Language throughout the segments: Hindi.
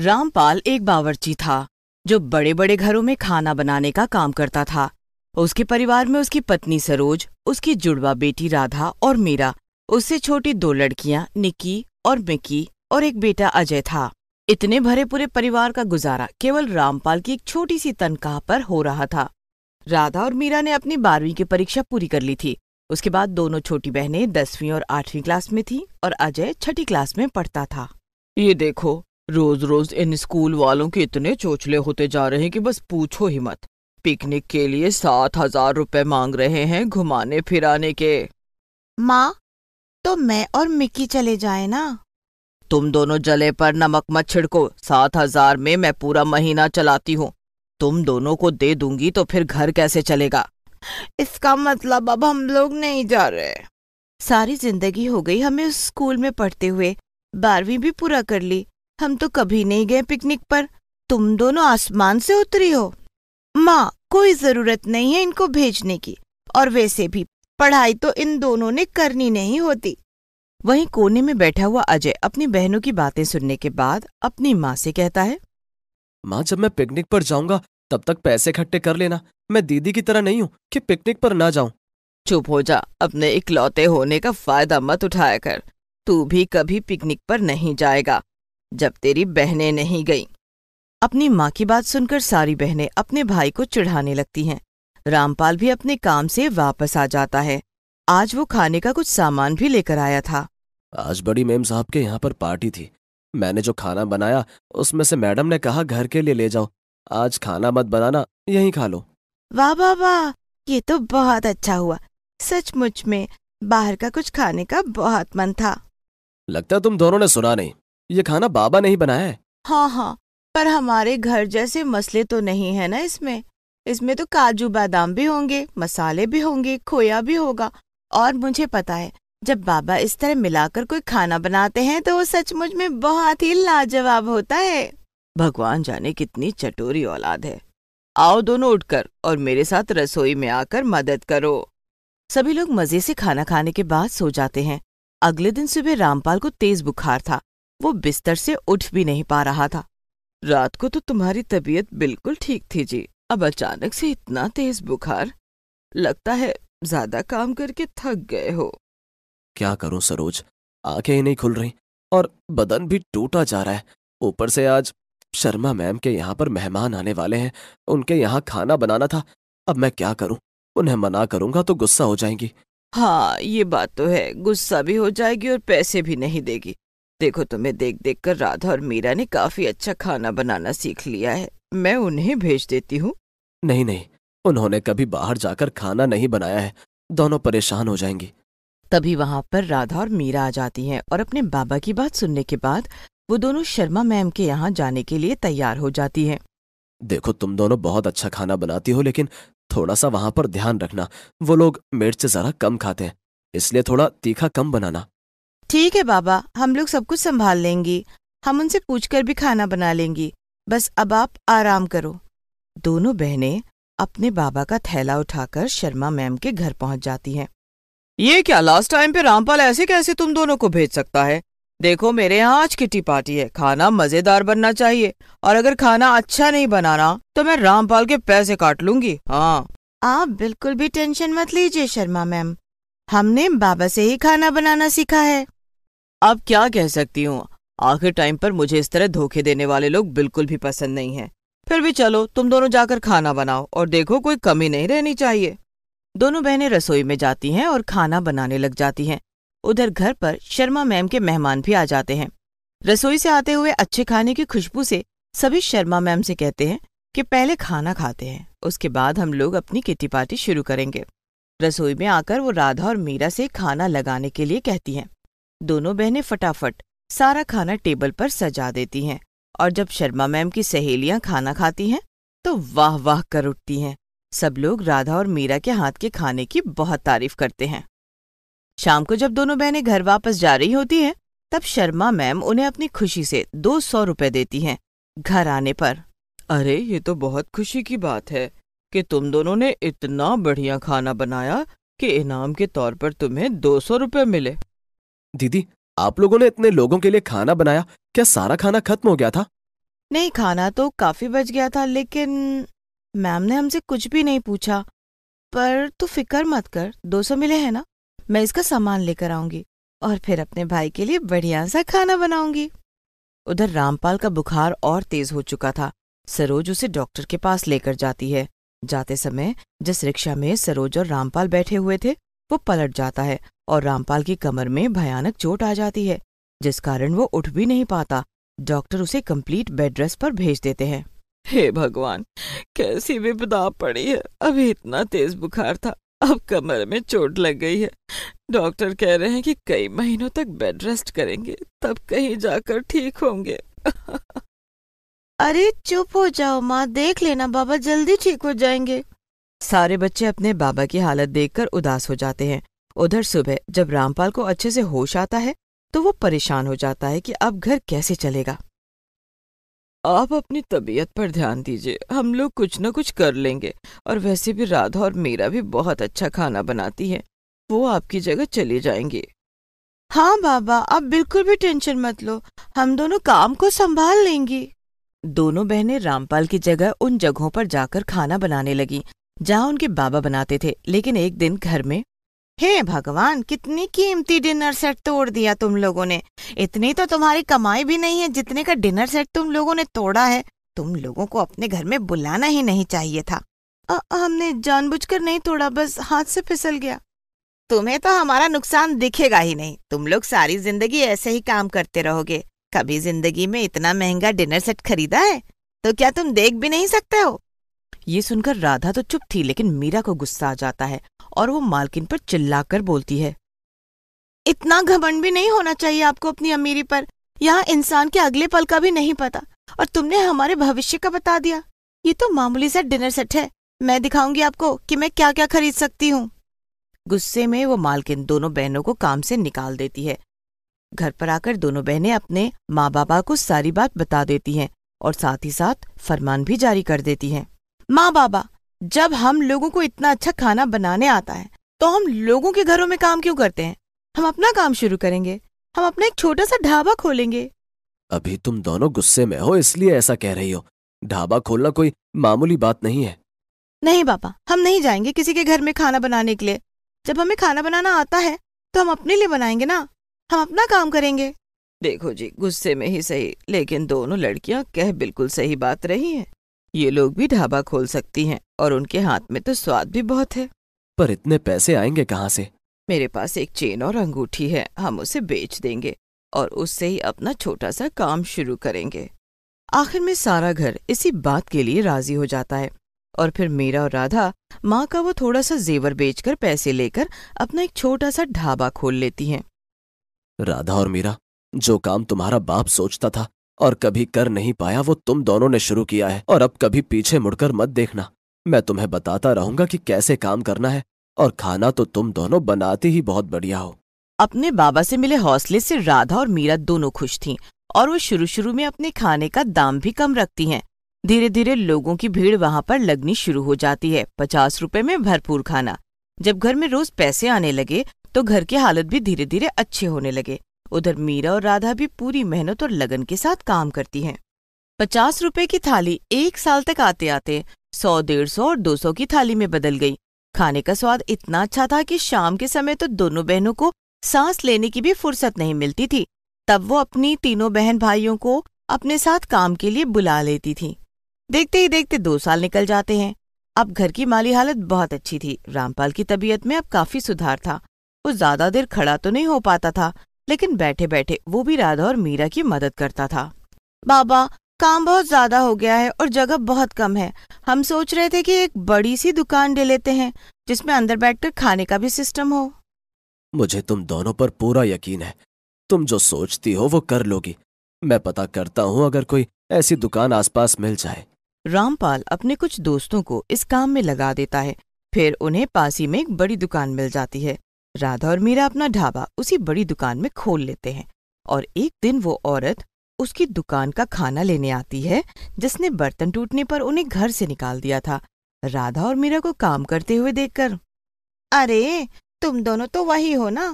रामपाल एक बावर्ची था जो बड़े बड़े घरों में खाना बनाने का काम करता था उसके परिवार में उसकी पत्नी सरोज उसकी जुड़वा बेटी राधा और मीरा उससे छोटी दो लड़कियां निक्की और मिक्की और एक बेटा अजय था इतने भरे पूरे परिवार का गुजारा केवल रामपाल की एक छोटी सी तनख्वाह पर हो रहा था राधा और मीरा ने अपनी बारहवीं की परीक्षा पूरी कर ली थी उसके बाद दोनों छोटी बहनें दसवीं और आठवीं क्लास में थी और अजय छठी क्लास में पढ़ता था ये देखो रोज रोज इन स्कूल वालों के इतने चोचले होते जा रहे हैं कि बस पूछो ही मत पिकनिक के लिए सात हजार रुपए मांग रहे हैं घुमाने फिराने के माँ तो मैं और मिक्की चले जाए ना तुम दोनों जले पर नमक मत छिड़को सात हजार में मैं पूरा महीना चलाती हूँ तुम दोनों को दे दूंगी तो फिर घर कैसे चलेगा इसका मतलब अब हम लोग नहीं जा रहे सारी जिंदगी हो गई हमें उस स्कूल में पढ़ते हुए बारहवीं भी पूरा कर ली हम तो कभी नहीं गए पिकनिक पर तुम दोनों आसमान से उतरी हो माँ कोई जरूरत नहीं है इनको भेजने की और वैसे भी पढ़ाई तो इन दोनों ने करनी नहीं होती वहीं कोने में बैठा हुआ अजय अपनी बहनों की बातें सुनने के बाद अपनी माँ से कहता है माँ जब मैं पिकनिक पर जाऊंगा तब तक पैसे इकट्ठे कर लेना मैं दीदी की तरह नहीं हूँ कि पिकनिक पर ना जाऊं चुप हो जा अपने इकलौते होने का फायदा मत उठाया कर तू भी कभी पिकनिक पर नहीं जाएगा जब तेरी बहनें नहीं गईं अपनी माँ की बात सुनकर सारी बहनें अपने भाई को चिढ़ाने लगती हैं रामपाल भी अपने काम से वापस आ जाता है आज वो खाने का कुछ सामान भी लेकर आया था आज बड़ी मेम साहब के यहाँ पर पार्टी थी मैंने जो खाना बनाया उसमें से मैडम ने कहा घर के लिए ले जाओ आज खाना मत बनाना यहीं खा लो वाह वाह वाह ये तो बहुत अच्छा हुआ सचमुच में बाहर का कुछ खाने का बहुत मन था लगता तुम दोनों ने सुना नहीं ये खाना बाबा ने ही बनाया है हाँ हाँ पर हमारे घर जैसे मसले तो नहीं है ना इसमें इसमें तो काजू बादाम भी होंगे मसाले भी होंगे खोया भी होगा और मुझे पता है जब बाबा इस तरह मिलाकर कोई खाना बनाते हैं तो वो सचमुच में बहुत ही लाजवाब होता है भगवान जाने कितनी चटोरी औलाद है आओ दोनों उठकर और मेरे साथ रसोई में आकर मदद करो सभी लोग मजे से खाना खाने के बाद सो जाते हैं अगले दिन सुबह रामपाल को तेज बुखार था वो बिस्तर से उठ भी नहीं पा रहा था रात को तो तुम्हारी तबीयत बिल्कुल ठीक थी जी अब अचानक से इतना तेज बुखार लगता है ज्यादा काम करके थक गए हो क्या करो सरोज आंखें ही नहीं खुल रही और बदन भी टूटा जा रहा है ऊपर से आज शर्मा मैम के यहाँ पर मेहमान आने वाले हैं उनके यहाँ खाना बनाना था अब मैं क्या करूँ उन्हें मना करूंगा तो गुस्सा हो जाएंगी हाँ ये बात तो है गुस्सा भी हो जाएगी और पैसे भी नहीं देगी देखो तुम्हें तो देख देख कर राधा और मीरा ने काफी अच्छा खाना बनाना सीख लिया है मैं उन्हें भेज देती हूँ नहीं नहीं उन्होंने कभी बाहर जाकर खाना नहीं बनाया है दोनों परेशान हो जाएंगी तभी वहां पर राधा और मीरा आ जाती हैं और अपने बाबा की बात सुनने के बाद वो दोनों शर्मा मैम के यहाँ जाने के लिए तैयार हो जाती हैं देखो तुम दोनों बहुत अच्छा खाना बनाती हो लेकिन थोड़ा सा वहां पर ध्यान रखना वो लोग मिर्च जरा कम खाते हैं इसलिए थोड़ा तीखा कम बनाना ठीक है बाबा हम लोग सब कुछ संभाल लेंगी हम उनसे पूछकर भी खाना बना लेंगी बस अब आप आराम करो दोनों बहनें अपने बाबा का थैला उठाकर शर्मा मैम के घर पहुंच जाती हैं ये क्या लास्ट टाइम पे रामपाल ऐसे कैसे तुम दोनों को भेज सकता है देखो मेरे यहाँ आज किटी पार्टी है खाना मजेदार बनना चाहिए और अगर खाना अच्छा नहीं बनाना तो मैं रामपाल के पैसे काट लूंगी हाँ आप बिल्कुल भी टेंशन मत लीजिए शर्मा मैम हमने बाबा से ही खाना बनाना सीखा है अब क्या कह सकती हूँ आखिर टाइम पर मुझे इस तरह धोखे देने वाले लोग बिल्कुल भी पसंद नहीं हैं फिर भी चलो तुम दोनों जाकर खाना बनाओ और देखो कोई कमी नहीं रहनी चाहिए दोनों बहनें रसोई में जाती हैं और खाना बनाने लग जाती हैं उधर घर पर शर्मा मैम के मेहमान भी आ जाते हैं रसोई से आते हुए अच्छे खाने की खुशबू से सभी शर्मा मैम से कहते हैं कि पहले खाना खाते हैं उसके बाद हम लोग अपनी किटी पार्टी शुरू करेंगे रसोई में आकर वो राधा और मीरा से खाना लगाने के लिए कहती हैं दोनों बहनें फटाफट सारा खाना टेबल पर सजा देती हैं और जब शर्मा मैम की सहेलियां खाना खाती हैं तो वाह वाह कर उठती हैं सब लोग राधा और मीरा के हाथ के खाने की बहुत तारीफ करते हैं शाम को जब दोनों बहनें घर वापस जा रही होती हैं तब शर्मा मैम उन्हें अपनी खुशी से दो सौ रुपये देती हैं घर आने पर अरे ये तो बहुत खुशी की बात है कि तुम दोनों ने इतना बढ़िया खाना बनाया कि इनाम के तौर पर तुम्हें दो सौ रुपये मिले दीदी आप लोगों ने इतने लोगों के लिए खाना बनाया क्या सारा खाना खत्म हो गया था नहीं खाना तो काफी बच गया था लेकिन मैम ने हमसे कुछ भी नहीं पूछा पर तू फिक्र मत कर दो सौ मिले हैं ना मैं इसका सामान लेकर आऊंगी और फिर अपने भाई के लिए बढ़िया सा खाना बनाऊंगी उधर रामपाल का बुखार और तेज हो चुका था सरोज उसे डॉक्टर के पास लेकर जाती है जाते समय जिस रिक्शा में सरोज और रामपाल बैठे हुए थे वो पलट जाता है और रामपाल की कमर में भयानक चोट आ जाती है जिस कारण वो उठ भी नहीं पाता डॉक्टर उसे कंप्लीट बेड रेस्ट पर भेज देते हैं हे भगवान कैसी विपदा पड़ी है अभी इतना तेज बुखार था अब कमर में चोट लग गई है डॉक्टर कह रहे हैं कि कई महीनों तक बेड रेस्ट करेंगे तब कहीं जाकर ठीक होंगे अरे चुप हो जाओ माँ देख लेना बाबा जल्दी ठीक हो जाएंगे सारे बच्चे अपने बाबा की हालत देखकर उदास हो जाते हैं उधर सुबह जब रामपाल को अच्छे से होश आता है तो वो परेशान हो जाता है कि अब घर कैसे चलेगा आप अपनी तबीयत पर ध्यान दीजिए हम लोग कुछ न कुछ कर लेंगे और वैसे भी राधा और मीरा भी बहुत अच्छा खाना बनाती है वो आपकी जगह चले जाएंगे हाँ बाबा आप बिल्कुल भी टेंशन मत लो हम दोनों काम को संभाल लेंगी दोनों बहनें रामपाल की जगह उन जगहों पर जाकर खाना बनाने लगी जहां उनके बाबा बनाते थे लेकिन एक दिन घर में हे hey भगवान कितनी कीमती डिनर सेट तोड़ दिया तुम लोगों ने इतनी तो तुम्हारी कमाई भी नहीं है जितने का डिनर सेट तुम लोगों ने तोड़ा है तुम लोगों को अपने घर में बुलाना ही नहीं चाहिए था आ, हमने जानबूझकर नहीं तोड़ा बस हाथ से फिसल गया तुम्हें तो हमारा नुकसान दिखेगा ही नहीं तुम लोग सारी जिंदगी ऐसे ही काम करते रहोगे कभी जिंदगी में इतना महंगा डिनर सेट खरीदा है तो क्या तुम देख भी नहीं सकते हो ये सुनकर राधा तो चुप थी लेकिन मीरा को गुस्सा आ जाता है और वो मालकिन पर चिल्लाकर बोलती है इतना घमंड भी नहीं होना चाहिए आपको अपनी अमीरी पर यहाँ इंसान के अगले पल का भी नहीं पता और तुमने हमारे भविष्य का बता दिया ये तो मामूली सा डिनर सेट है मैं दिखाऊंगी आपको कि मैं क्या क्या खरीद सकती हूँ गुस्से में वो मालकिन दोनों बहनों को काम से निकाल देती है घर पर आकर दोनों बहनें अपने माँ बाबा को सारी बात बता देती हैं और साथ ही साथ फरमान भी जारी कर देती हैं माँ बाबा जब हम लोगों को इतना अच्छा खाना बनाने आता है तो हम लोगों के घरों में काम क्यों करते हैं हम अपना काम शुरू करेंगे हम अपना एक छोटा सा ढाबा खोलेंगे अभी तुम दोनों गुस्से में हो इसलिए ऐसा कह रही हो ढाबा खोलना कोई मामूली बात नहीं है नहीं बाबा हम नहीं जाएंगे किसी के घर में खाना बनाने के लिए जब हमें खाना बनाना आता है तो हम अपने लिए बनाएंगे ना हम अपना काम करेंगे देखो जी गुस्से में ही सही लेकिन दोनों लड़कियां कह बिल्कुल सही बात रही हैं ये लोग भी ढाबा खोल सकती हैं और उनके हाथ में तो स्वाद भी बहुत है पर इतने पैसे आएंगे कहाँ से मेरे पास एक चेन और अंगूठी है हम उसे बेच देंगे और उससे ही अपना छोटा सा काम शुरू करेंगे आखिर में सारा घर इसी बात के लिए राजी हो जाता है और फिर मीरा और राधा माँ का वो थोड़ा सा जेवर बेचकर पैसे लेकर अपना एक छोटा सा ढाबा खोल लेती हैं राधा और मीरा जो काम तुम्हारा बाप सोचता था और कभी कर नहीं पाया वो तुम दोनों ने शुरू किया है और अब कभी पीछे मुड़कर मत देखना मैं तुम्हें बताता रहूंगा कि कैसे काम करना है और खाना तो तुम दोनों बनाते ही बहुत बढ़िया हो अपने बाबा से मिले हौसले से राधा और मीरा दोनों खुश थीं और वो शुरू शुरू में अपने खाने का दाम भी कम रखती हैं धीरे धीरे लोगों की भीड़ वहाँ पर लगनी शुरू हो जाती है पचास रुपए में भरपूर खाना जब घर में रोज पैसे आने लगे तो घर की हालत भी धीरे धीरे अच्छे होने लगे उधर मीरा और राधा भी पूरी मेहनत और लगन के साथ काम करती हैं पचास रुपए की थाली एक साल तक आते आते सौ डेढ़ सौ और दो सौ की थाली में बदल गई खाने का स्वाद इतना अच्छा था कि शाम के समय तो दोनों बहनों को सांस लेने की भी फुर्सत नहीं मिलती थी तब वो अपनी तीनों बहन भाइयों को अपने साथ काम के लिए बुला लेती थी देखते ही देखते दो साल निकल जाते हैं अब घर की माली हालत बहुत अच्छी थी रामपाल की तबीयत में अब काफी सुधार था वो ज्यादा देर खड़ा तो नहीं हो पाता था लेकिन बैठे बैठे वो भी राधा और मीरा की मदद करता था बाबा काम बहुत ज्यादा हो गया है और जगह बहुत कम है हम सोच रहे थे कि एक बड़ी सी दुकान ले लेते हैं जिसमें अंदर बैठकर खाने का भी सिस्टम हो मुझे तुम दोनों पर पूरा यकीन है तुम जो सोचती हो वो कर लोगी मैं पता करता हूँ अगर कोई ऐसी दुकान आसपास मिल जाए रामपाल अपने कुछ दोस्तों को इस काम में लगा देता है फिर उन्हें पासी में एक बड़ी दुकान मिल जाती है राधा और मीरा अपना ढाबा उसी बड़ी दुकान में खोल लेते हैं और एक दिन वो औरत उसकी दुकान का खाना लेने आती है जिसने बर्तन टूटने पर उन्हें घर से निकाल दिया था राधा और मीरा को काम करते हुए देखकर अरे तुम दोनों तो वही हो ना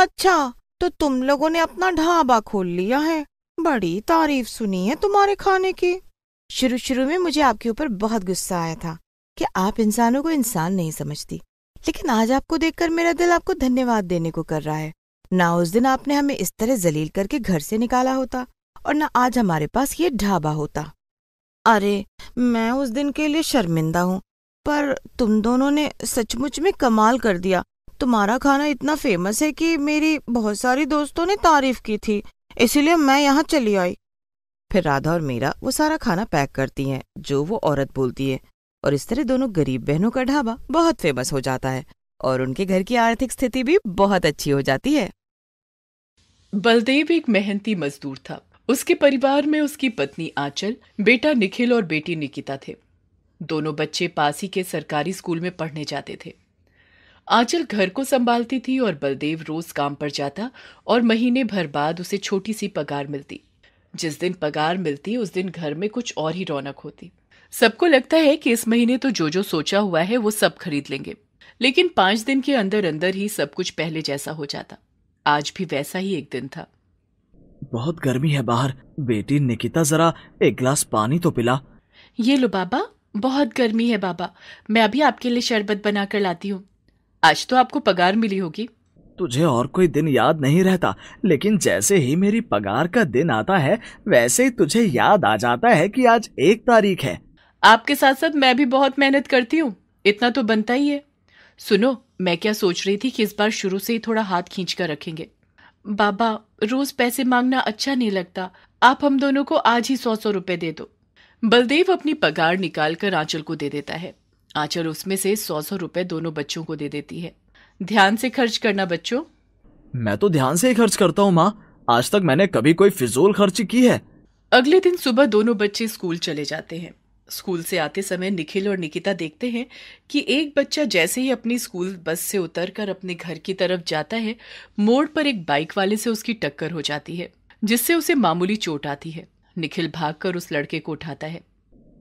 अच्छा तो तुम लोगों ने अपना ढाबा खोल लिया है बड़ी तारीफ सुनी है तुम्हारे खाने की शुरू शुरू में मुझे आपके ऊपर बहुत गुस्सा आया था कि आप इंसानों को इंसान नहीं समझती लेकिन आज आपको देखकर मेरा दिल आपको धन्यवाद देने को कर रहा है ना उस दिन आपने हमें इस तरह जलील करके घर से निकाला होता और ना आज हमारे पास ये ढाबा होता अरे मैं उस दिन के लिए शर्मिंदा हूँ पर तुम दोनों ने सचमुच में कमाल कर दिया तुम्हारा खाना इतना फेमस है कि मेरी बहुत सारी दोस्तों ने तारीफ की थी इसीलिए मैं यहाँ चली आई फिर राधा और मीरा वो सारा खाना पैक करती हैं जो वो औरत बोलती है और इस तरह दोनों गरीब बहनों का ढाबा बहुत फेमस हो जाता है और उनके घर की आर्थिक स्थिति भी बहुत अच्छी हो जाती है बलदेव एक मेहनती मजदूर था उसके परिवार में उसकी पत्नी आंचल बेटा निखिल और बेटी निकिता थे दोनों बच्चे पास ही के सरकारी स्कूल में पढ़ने जाते थे आंचल घर को संभालती थी और बलदेव रोज काम पर जाता और महीने भर बाद उसे छोटी सी पगार मिलती जिस दिन पगार मिलती उस दिन घर में कुछ और ही रौनक होती सबको लगता है कि इस महीने तो जो जो सोचा हुआ है वो सब खरीद लेंगे लेकिन पांच दिन के अंदर अंदर ही सब कुछ पहले जैसा हो जाता आज भी वैसा ही एक दिन था बहुत गर्मी है बाहर बेटी निकिता जरा एक गिलास पानी तो पिला ये लो बाबा बहुत गर्मी है बाबा मैं अभी आपके लिए शरबत बना कर लाती हूँ आज तो आपको पगार मिली होगी तुझे और कोई दिन याद नहीं रहता लेकिन जैसे ही मेरी पगार का दिन आता है वैसे ही तुझे याद आ जाता है कि आज एक तारीख है आपके साथ साथ मैं भी बहुत मेहनत करती हूँ इतना तो बनता ही है सुनो मैं क्या सोच रही थी कि इस बार शुरू से ही थोड़ा हाथ खींच कर रखेंगे बाबा रोज पैसे मांगना अच्छा नहीं लगता आप हम दोनों को आज ही सौ सौ रुपए दे दो बलदेव अपनी पगार निकाल कर आंचल को दे देता है आंचल उसमें से सौ सौ रुपए दोनों बच्चों को दे देती है ध्यान से खर्च करना बच्चों मैं तो ध्यान से ही खर्च करता हूँ माँ आज तक मैंने कभी कोई फिजूल खर्च की है अगले दिन सुबह दोनों बच्चे स्कूल चले जाते हैं स्कूल से आते समय निखिल और निकिता देखते हैं कि एक बच्चा जैसे ही अपनी स्कूल बस से उतरकर अपने घर की तरफ जाता है मोड़ पर एक बाइक वाले से उसकी टक्कर हो जाती है जिससे उसे मामूली चोट आती है निखिल भागकर उस लड़के को उठाता है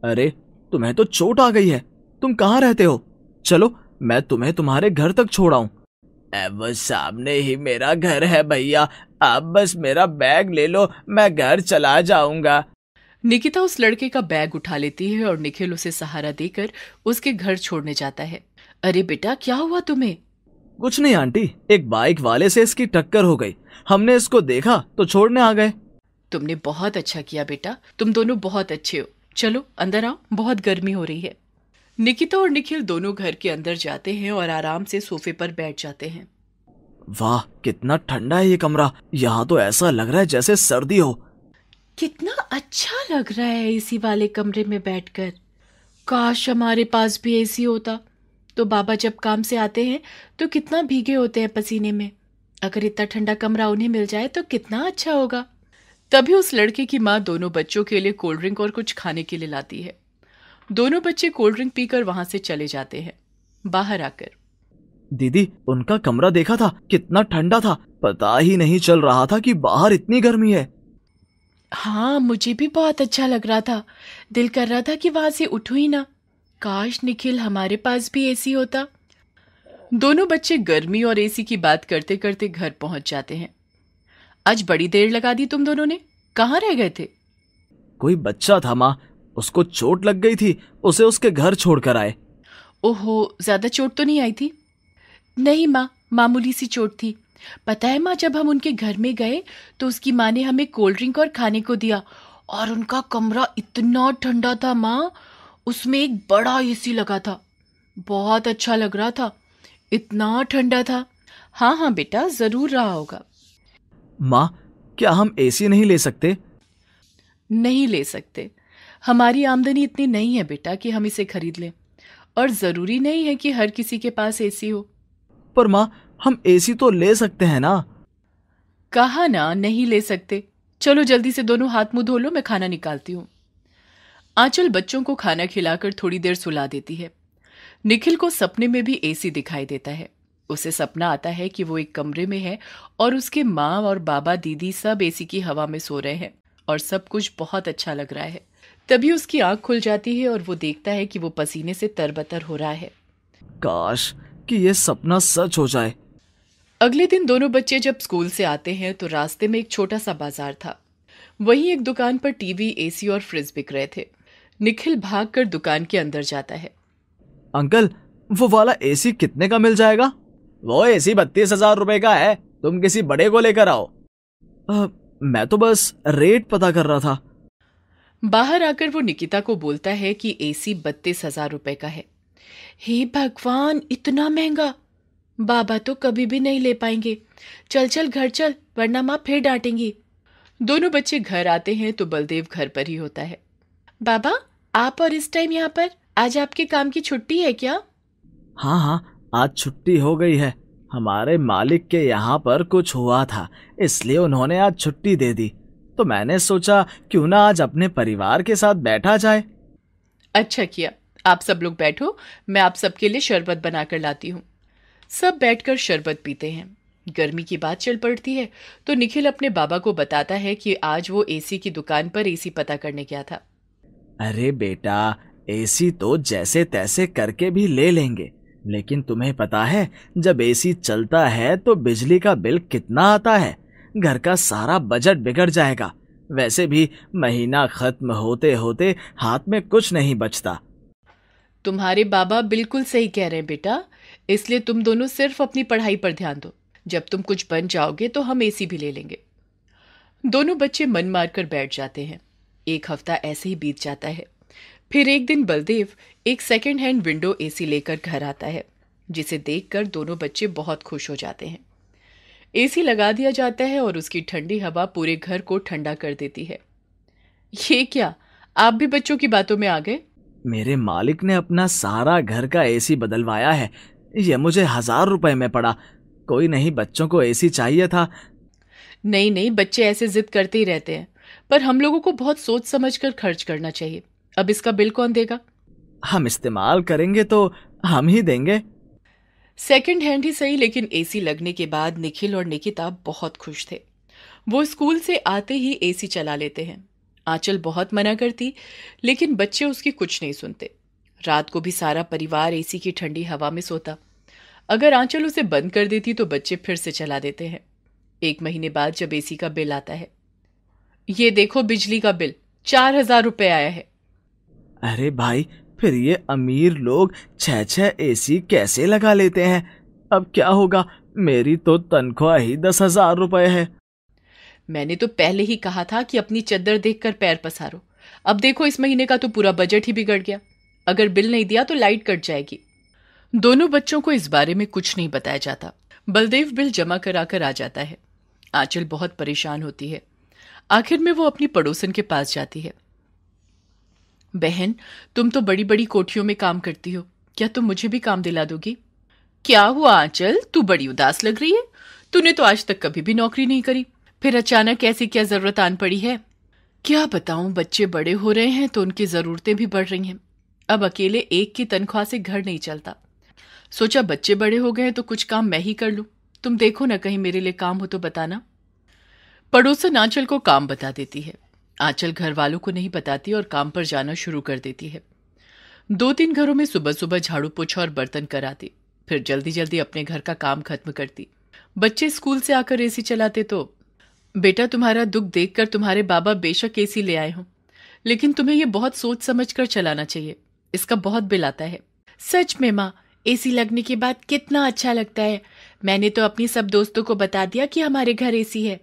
अरे तुम्हें तो चोट आ गई है तुम कहाँ रहते हो चलो मैं तुम्हें तुम्हारे घर तक छोड़ाऊँ वो सामने ही मेरा घर है भैया आप बस मेरा बैग ले लो मैं घर चला जाऊंगा निकिता उस लड़के का बैग उठा लेती है और निखिल उसे सहारा देकर उसके घर छोड़ने जाता है अरे बेटा क्या हुआ तुम्हें कुछ नहीं आंटी एक बाइक वाले से इसकी टक्कर हो गई हमने इसको देखा तो छोड़ने आ गए तुमने बहुत अच्छा किया बेटा तुम दोनों बहुत अच्छे हो चलो अंदर आओ बहुत गर्मी हो रही है निकिता और निखिल दोनों घर के अंदर जाते हैं और आराम से सोफे पर बैठ जाते हैं वाह कितना ठंडा है ये कमरा यहाँ तो ऐसा लग रहा है जैसे सर्दी हो कितना अच्छा लग रहा है एसी वाले कमरे में बैठकर काश हमारे पास भी एसी होता तो बाबा जब काम से आते हैं तो कितना भीगे होते हैं पसीने में अगर इतना ठंडा कमरा उन्हें मिल जाए तो कितना अच्छा होगा तभी उस लड़के की माँ दोनों बच्चों के लिए कोल्ड ड्रिंक और कुछ खाने के लिए लाती है दोनों बच्चे कोल्ड ड्रिंक पीकर वहां से चले जाते हैं बाहर आकर दीदी उनका कमरा देखा था कितना ठंडा था पता ही नहीं चल रहा था कि बाहर इतनी गर्मी है हाँ मुझे भी बहुत अच्छा लग रहा था दिल कर रहा था कि वहां से उठू ही ना काश निखिल हमारे पास भी एसी होता दोनों बच्चे गर्मी और एसी की बात करते करते घर पहुंच जाते हैं आज बड़ी देर लगा दी तुम दोनों ने कहाँ रह गए थे कोई बच्चा था माँ उसको चोट लग गई थी उसे उसके घर छोड़कर आए ओहो ज्यादा चोट तो नहीं आई थी नहीं माँ मामूली सी चोट थी पता है माँ जब हम उनके घर में गए तो उसकी माँ ने हमें कोल्ड ड्रिंक और खाने को दिया और उनका कमरा इतना ठंडा था माँ उसमें एक बड़ा एसी लगा था बहुत अच्छा लग रहा था इतना ठंडा था हाँ हाँ बेटा जरूर रहा होगा माँ क्या हम एसी नहीं ले सकते नहीं ले सकते हमारी आमदनी इतनी नहीं है बेटा कि हम इसे खरीद लें और जरूरी नहीं है कि हर किसी के पास एसी हो पर माँ हम एसी तो ले सकते हैं ना कहा ना नहीं ले सकते चलो जल्दी से दोनों हाथ मुंह धो लो मैं खाना निकालती हूँ आंचल बच्चों को खाना खिलाकर थोड़ी देर सुला देती है निखिल को सपने में भी एसी दिखाई देता है उसे सपना आता है कि वो एक कमरे में है और उसके माँ और बाबा दीदी सब एसी की हवा में सो रहे हैं और सब कुछ बहुत अच्छा लग रहा है तभी उसकी आंख खुल जाती है और वो देखता है कि वो पसीने से तरबतर हो रहा है काश कि ये सपना सच हो जाए अगले दिन दोनों बच्चे जब स्कूल से आते हैं तो रास्ते में एक छोटा सा बाजार था वहीं एक दुकान पर टीवी एसी और फ्रिज बिक रहे थे निखिल भागकर दुकान के अंदर जाता है अंकल वो वाला एसी कितने का मिल जाएगा वो एसी बत्तीस हजार रूपए का है तुम किसी बड़े को लेकर आओ आ, मैं तो बस रेट पता कर रहा था बाहर आकर वो निकिता को बोलता है कि एसी बत्तीस हजार रुपए का है हे भगवान इतना महंगा बाबा तो कभी भी नहीं ले पाएंगे चल चल घर चल वरना माँ फिर डांटेंगी दोनों बच्चे घर आते हैं तो बलदेव घर पर ही होता है बाबा आप और इस टाइम यहाँ पर आज आपके काम की छुट्टी है क्या हाँ हाँ आज छुट्टी हो गई है हमारे मालिक के यहाँ पर कुछ हुआ था इसलिए उन्होंने आज छुट्टी दे दी तो मैंने सोचा क्यों ना आज अपने परिवार के साथ बैठा जाए अच्छा किया आप सब लोग बैठो मैं आप सबके लिए शरबत बनाकर लाती हूँ सब बैठकर शरबत पीते हैं गर्मी की बात चल पड़ती है तो निखिल अपने बाबा को बताता है कि आज वो एसी की दुकान पर एसी पता करने गया था अरे बेटा एसी तो जैसे तैसे करके भी ले लेंगे लेकिन तुम्हें पता है जब एसी चलता है तो बिजली का बिल कितना आता है घर का सारा बजट बिगड़ जाएगा वैसे भी महीना खत्म होते होते हाथ में कुछ नहीं बचता तुम्हारे बाबा बिल्कुल सही कह रहे हैं बेटा इसलिए तुम दोनों सिर्फ अपनी पढ़ाई पर ध्यान दो जब तुम कुछ बन जाओगे तो हम एसी भी ले लेंगे दोनों बच्चे मन मार कर बैठ जाते हैं एक हफ्ता ऐसे ही बीत जाता है फिर एक दिन बलदेव एक सेकेंड हैंड विंडो एसी लेकर घर आता है जिसे देखकर दोनों बच्चे बहुत खुश हो जाते हैं एसी लगा दिया जाता है और उसकी ठंडी हवा पूरे घर को ठंडा कर देती है ये क्या आप भी बच्चों की बातों में आ गए मेरे मालिक ने अपना सारा घर का एसी बदलवाया है ये मुझे हजार रुपए में पड़ा कोई नहीं बच्चों को एसी चाहिए था नहीं नहीं बच्चे ऐसे जिद करते ही रहते हैं पर हम लोगों को बहुत सोच समझ कर खर्च करना चाहिए अब इसका बिल कौन देगा हम इस्तेमाल करेंगे तो हम ही देंगे सेकंड हैंड ही सही लेकिन एसी लगने के बाद निखिल और निकिता बहुत खुश थे वो स्कूल से आते ही एसी चला लेते हैं आंचल बहुत मना करती लेकिन बच्चे उसकी कुछ नहीं सुनते रात को भी सारा परिवार एसी की ठंडी हवा में सोता अगर आंचल उसे बंद कर देती तो बच्चे फिर से चला देते हैं एक महीने बाद जब एसी का बिल आता है ये देखो बिजली का बिल चार हजार रुपए आया है अरे भाई फिर ये अमीर लोग छह छह एसी कैसे लगा लेते हैं अब क्या होगा मेरी तो तनख्वाह ही दस हजार रुपए है मैंने तो पहले ही कहा था कि अपनी चद्दर देखकर पैर पसारो अब देखो इस महीने का तो पूरा बजट ही बिगड़ गया अगर बिल नहीं दिया तो लाइट कट जाएगी दोनों बच्चों को इस बारे में कुछ नहीं बताया जाता बलदेव बिल जमा कराकर आ जाता है आंचल बहुत परेशान होती है आखिर में वो अपनी पड़ोसन के पास जाती है बहन तुम तो बड़ी बड़ी कोठियों में काम करती हो क्या तुम मुझे भी काम दिला दोगी क्या हुआ आंचल तू बड़ी उदास लग रही है तूने तो आज तक कभी भी नौकरी नहीं करी फिर अचानक ऐसी क्या जरूरत आन पड़ी है क्या बताऊं बच्चे बड़े हो रहे हैं तो उनकी जरूरतें भी बढ़ रही हैं अब अकेले एक की तनख्वाह से घर नहीं चलता सोचा बच्चे बड़े हो गए तो कुछ काम मैं ही कर लू तुम देखो ना कहीं मेरे लिए काम हो तो बताना पड़ोसन आंचल को काम बता देती है आंचल घर वालों को नहीं बताती और काम पर जाना शुरू कर देती है दो तीन घरों में सुबह सुबह झाड़ू पोछा और बर्तन कराती फिर जल्दी जल्दी अपने घर का काम खत्म करती बच्चे स्कूल से आकर एसी चलाते तो बेटा तुम्हारा दुख देखकर तुम्हारे बाबा बेशक एसी ले आए हों लेकिन तुम्हें यह बहुत सोच समझ कर चलाना चाहिए इसका बहुत बिल आता है सच में माँ एसी लगने के बाद कितना अच्छा लगता है मैंने तो अपनी सब दोस्तों को बता दिया कि हमारे घर एसी है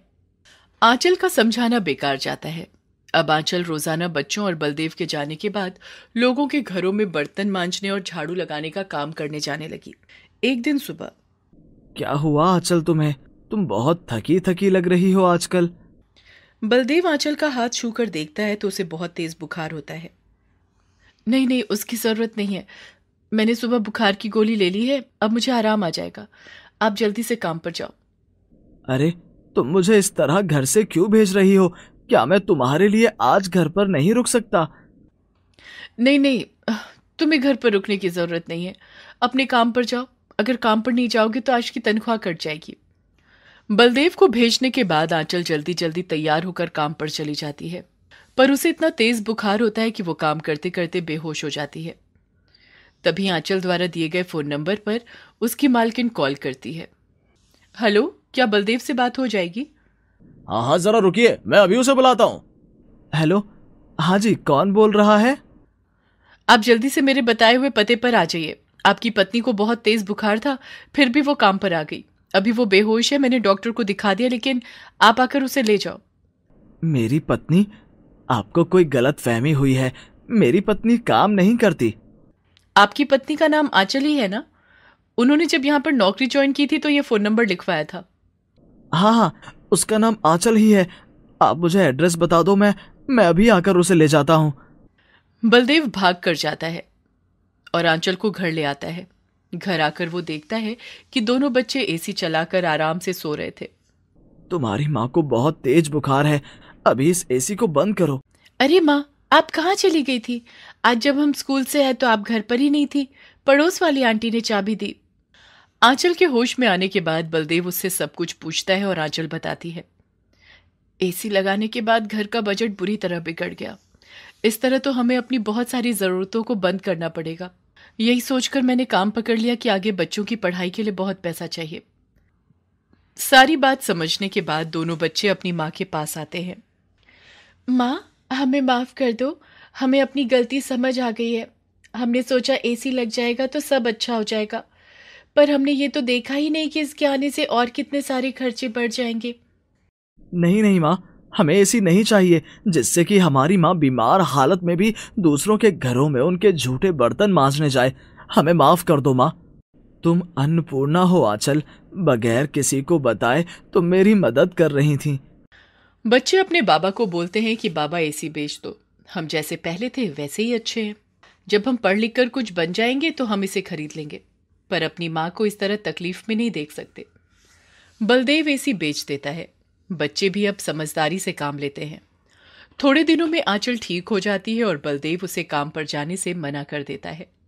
आंचल का समझाना बेकार जाता है अब आंचल रोजाना बच्चों और बलदेव के जाने के बाद लोगों के घरों में बर्तन मांजने और झाड़ू लगाने का काम करने जाने लगी एक दिन सुबह क्या हुआ आंचल तुम्हें तुम बहुत थकी थकी लग रही हो आजकल बलदेव आंचल का हाथ छूकर देखता है तो उसे बहुत तेज बुखार होता है नहीं नहीं उसकी ज़रूरत नहीं है मैंने सुबह बुखार की गोली ले ली है अब मुझे आराम आ जाएगा आप जल्दी से काम पर जाओ अरे तुम मुझे इस तरह घर से क्यों भेज रही हो क्या मैं तुम्हारे लिए आज घर पर नहीं रुक सकता नहीं नहीं तुम्हें घर पर रुकने की ज़रूरत नहीं है अपने काम पर जाओ अगर काम पर नहीं जाओगे तो आज की तनख्वाह कट जाएगी बलदेव को भेजने के बाद आंचल जल्दी जल्दी तैयार होकर काम पर चली जाती है पर उसे इतना तेज बुखार होता है कि वो काम करते करते बेहोश हो जाती है तभी आंचल द्वारा दिए गए फोन नंबर पर उसकी मालकिन कॉल करती है हेलो क्या बलदेव से बात हो जाएगी हाँ हाँ जरा रुकिए मैं अभी उसे बुलाता हूँ हेलो हाँ जी कौन बोल रहा है आप जल्दी से मेरे बताए हुए पते पर आ जाइए आपकी पत्नी को बहुत तेज बुखार था फिर भी वो काम पर आ गई अभी वो बेहोश है मैंने डॉक्टर को दिखा दिया लेकिन आप आकर उसे ले जाओ मेरी पत्नी आपको कोई गलत फहमी हुई है मेरी पत्नी काम नहीं करती आपकी पत्नी का नाम आंचल ही है ना उन्होंने जब यहाँ पर नौकरी ज्वाइन की थी तो ये फ़ोन नंबर लिखवाया था हाँ हाँ उसका नाम आंचल ही है आप मुझे एड्रेस बता दो मैं मैं अभी आकर उसे ले जाता हूँ बलदेव भाग कर जाता है और आंचल को घर ले आता है घर आकर वो देखता है कि दोनों बच्चे एसी चलाकर आराम से सो रहे थे तुम्हारी माँ को बहुत तेज बुखार है अभी इस एसी को बंद करो अरे माँ आप कहाँ चली गई थी आज जब हम स्कूल से आए तो आप घर पर ही नहीं थी पड़ोस वाली आंटी ने चाबी दी आंचल के होश में आने के बाद बलदेव उससे सब कुछ पूछता है और आंचल बताती है एसी लगाने के बाद घर का बजट बुरी तरह बिगड़ गया इस तरह तो हमें अपनी बहुत सारी ज़रूरतों को बंद करना पड़ेगा यही सोचकर मैंने काम पकड़ लिया कि आगे बच्चों की पढ़ाई के लिए बहुत पैसा चाहिए सारी बात समझने के बाद दोनों बच्चे अपनी माँ के पास आते हैं माँ हमें माफ़ कर दो हमें अपनी गलती समझ आ गई है हमने सोचा एसी लग जाएगा तो सब अच्छा हो जाएगा पर हमने ये तो देखा ही नहीं कि इसके आने से और कितने सारे खर्चे बढ़ जाएंगे नहीं नहीं माँ हमें ऐसी नहीं चाहिए जिससे कि हमारी माँ बीमार हालत में भी दूसरों के घरों में उनके झूठे बर्तन मांझने जाए हमें माफ़ कर दो माँ तुम अन्नपूर्णा हो आंचल बगैर किसी को बताए तुम मेरी मदद कर रही थी बच्चे अपने बाबा को बोलते हैं कि बाबा एसी बेच दो हम जैसे पहले थे वैसे ही अच्छे हैं जब हम पढ़ लिख कर कुछ बन जाएंगे तो हम इसे खरीद लेंगे पर अपनी माँ को इस तरह तकलीफ में नहीं देख सकते बलदेव एसी बेच देता है बच्चे भी अब समझदारी से काम लेते हैं थोड़े दिनों में आंचल ठीक हो जाती है और बलदेव उसे काम पर जाने से मना कर देता है